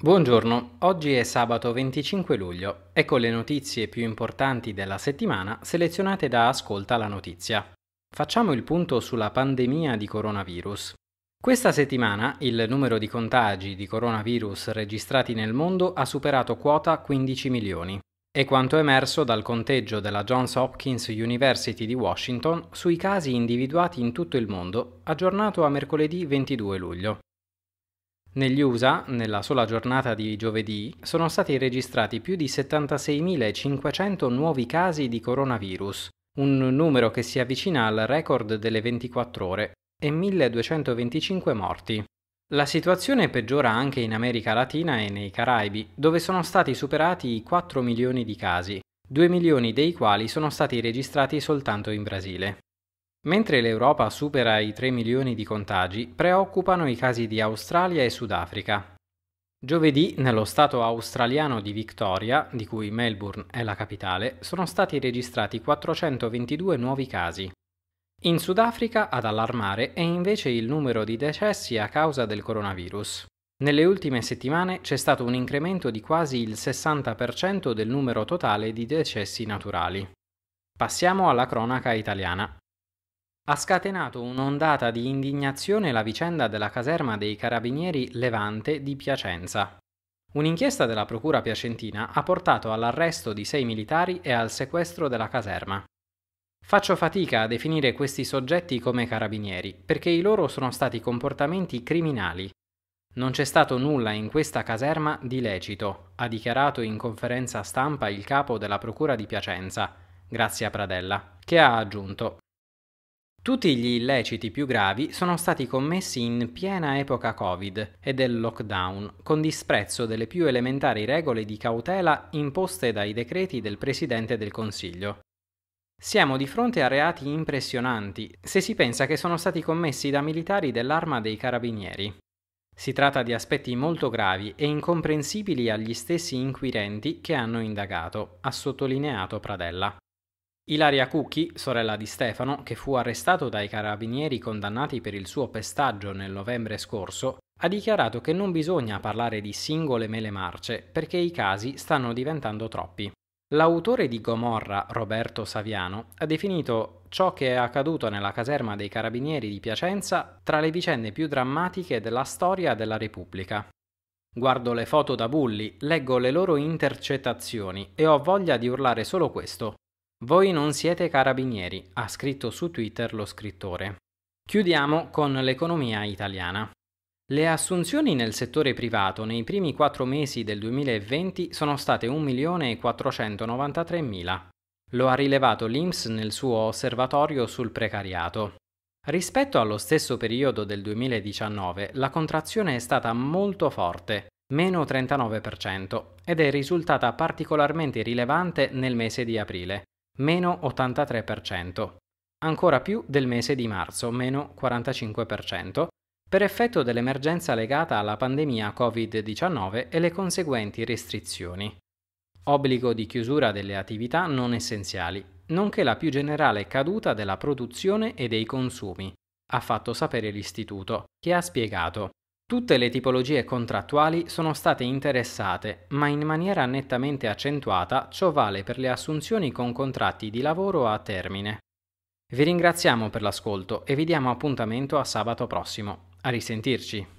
Buongiorno, oggi è sabato 25 luglio. Ecco le notizie più importanti della settimana selezionate da Ascolta la Notizia. Facciamo il punto sulla pandemia di coronavirus. Questa settimana il numero di contagi di coronavirus registrati nel mondo ha superato quota 15 milioni. È quanto emerso dal conteggio della Johns Hopkins University di Washington sui casi individuati in tutto il mondo, aggiornato a mercoledì 22 luglio. Negli USA, nella sola giornata di giovedì, sono stati registrati più di 76.500 nuovi casi di coronavirus, un numero che si avvicina al record delle 24 ore, e 1.225 morti. La situazione peggiora anche in America Latina e nei Caraibi, dove sono stati superati i 4 milioni di casi, 2 milioni dei quali sono stati registrati soltanto in Brasile. Mentre l'Europa supera i 3 milioni di contagi, preoccupano i casi di Australia e Sudafrica. Giovedì, nello stato australiano di Victoria, di cui Melbourne è la capitale, sono stati registrati 422 nuovi casi. In Sudafrica, ad allarmare, è invece il numero di decessi a causa del coronavirus. Nelle ultime settimane c'è stato un incremento di quasi il 60% del numero totale di decessi naturali. Passiamo alla cronaca italiana. Ha scatenato un'ondata di indignazione la vicenda della caserma dei carabinieri Levante di Piacenza. Un'inchiesta della Procura piacentina ha portato all'arresto di sei militari e al sequestro della caserma. Faccio fatica a definire questi soggetti come carabinieri, perché i loro sono stati comportamenti criminali. Non c'è stato nulla in questa caserma di lecito, ha dichiarato in conferenza stampa il capo della Procura di Piacenza, Grazia Pradella, che ha aggiunto tutti gli illeciti più gravi sono stati commessi in piena epoca Covid e del lockdown, con disprezzo delle più elementari regole di cautela imposte dai decreti del Presidente del Consiglio. Siamo di fronte a reati impressionanti se si pensa che sono stati commessi da militari dell'arma dei carabinieri. Si tratta di aspetti molto gravi e incomprensibili agli stessi inquirenti che hanno indagato, ha sottolineato Pradella. Ilaria Cucchi, sorella di Stefano, che fu arrestato dai carabinieri condannati per il suo pestaggio nel novembre scorso, ha dichiarato che non bisogna parlare di singole mele marce perché i casi stanno diventando troppi. L'autore di Gomorra, Roberto Saviano, ha definito ciò che è accaduto nella caserma dei carabinieri di Piacenza tra le vicende più drammatiche della storia della Repubblica. Guardo le foto da bulli, leggo le loro intercettazioni e ho voglia di urlare solo questo, voi non siete carabinieri, ha scritto su Twitter lo scrittore. Chiudiamo con l'economia italiana. Le assunzioni nel settore privato nei primi quattro mesi del 2020 sono state 1.493.000. Lo ha rilevato l'INPS nel suo osservatorio sul precariato. Rispetto allo stesso periodo del 2019, la contrazione è stata molto forte, meno 39%, ed è risultata particolarmente rilevante nel mese di aprile, meno 83%, ancora più del mese di marzo, meno 45%, per effetto dell'emergenza legata alla pandemia Covid-19 e le conseguenti restrizioni. Obbligo di chiusura delle attività non essenziali, nonché la più generale caduta della produzione e dei consumi, ha fatto sapere l'Istituto, che ha spiegato Tutte le tipologie contrattuali sono state interessate, ma in maniera nettamente accentuata ciò vale per le assunzioni con contratti di lavoro a termine. Vi ringraziamo per l'ascolto e vi diamo appuntamento a sabato prossimo. A risentirci!